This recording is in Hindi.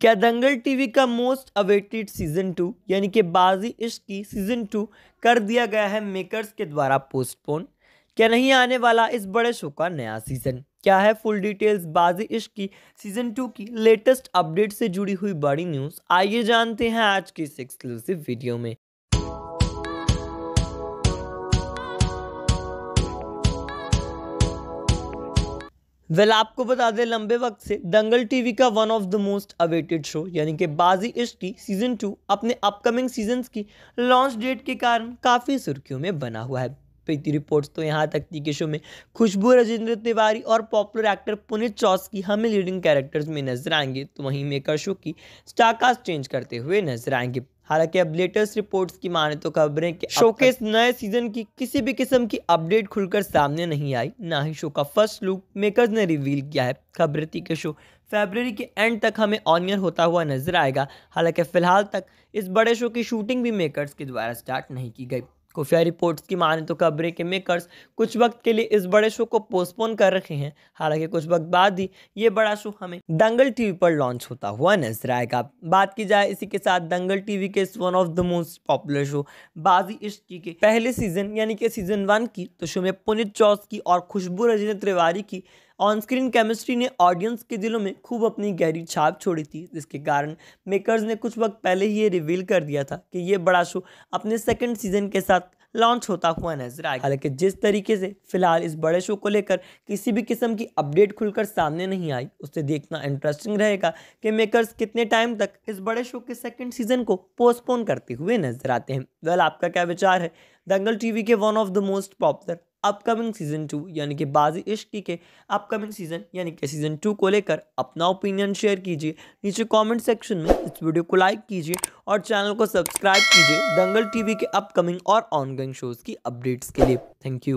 क्या दंगल टीवी का मोस्ट अवेटेड सीजन टू यानी कि बाजी इश्क की सीजन टू कर दिया गया है मेकर्स के द्वारा पोस्टपोन क्या नहीं आने वाला इस बड़े शो का नया सीजन क्या है फुल डिटेल्स बाजी इश्क की सीजन टू की लेटेस्ट अपडेट से जुड़ी हुई बड़ी न्यूज आइए जानते हैं आज की इस एक्सक्लूसिव वीडियो में वेल आपको बता दें लंबे वक्त से दंगल टीवी का one of the most awaited show यानी कि बाजी इश्क की सीजन टू अपने अपकमिंग सीजन की लॉन्च डेट के कारण काफ़ी सुर्खियों में बना हुआ है प्रीति रिपोर्ट्स तो यहाँ तक थी कि शो में खुशबू राजेंद्र तिवारी और पॉपुलर एक्टर पुनित चौस की हमें लीडिंग कैरेक्टर्स में नजर आएंगे तो वहीं मेकर शो की स्टारकास्ट चेंज करते हुए नजर आएंगे हालांकि अब लेटेस्ट रिपोर्ट्स की माने तो खबरें कि के नए सीजन की किसी भी किस्म की अपडेट खुलकर सामने नहीं आई ना ही शो का फर्स्ट लुक मेकर्स ने रिवील किया है खबर थी कि शो फेबररी के एंड तक हमें ऑनियर होता हुआ नजर आएगा हालांकि फ़िलहाल तक इस बड़े शो की शूटिंग भी मेकर्स के द्वारा स्टार्ट नहीं की गई खुफिया रिपोर्ट्स की माने तो खबरें के मेकर्स कुछ वक्त के लिए इस बड़े शो को पोस्टपोन कर रखे हैं हालांकि कुछ वक्त बाद ही ये बड़ा शो हमें दंगल टीवी पर लॉन्च होता हुआ नजर आएगा बात की जाए इसी के साथ दंगल टीवी के one of the most popular show Baazi Ishq के पहले सीजन यानी कि सीजन वन की तो शो में पुनित चौस की और खुशबू रजनी त्रिवारी की ऑन स्क्रीन केमिस्ट्री ने ऑडियंस के दिलों में खूब अपनी गहरी छाप छोड़ी थी जिसके कारण मेकर्स ने कुछ वक्त पहले ही ये रिवील कर दिया था कि ये बड़ा शो अपने सेकेंड सीजन के साथ लॉन्च होता हुआ नजर आया हालांकि जिस तरीके से फिलहाल इस बड़े शो को लेकर किसी भी किस्म की अपडेट खुलकर सामने नहीं आई उससे देखना इंटरेस्टिंग रहेगा कि मेकर्स कितने टाइम तक इस बड़े शो के सेकंड सीजन को पोस्टपोन करते हुए नजर आते हैं वेल आपका क्या विचार है दंगल टीवी के one of the most popular upcoming season two यानी कि बाजी इश्क के अपकमिंग सीजन यानी कि सीजन टू को लेकर अपना ओपिनियन शेयर कीजिए नीचे कमेंट सेक्शन में इस वीडियो को लाइक कीजिए और चैनल को सब्सक्राइब कीजिए दंगल टीवी के अपकमिंग और ऑनगोइंग शोज़ की अपडेट्स के लिए थैंक यू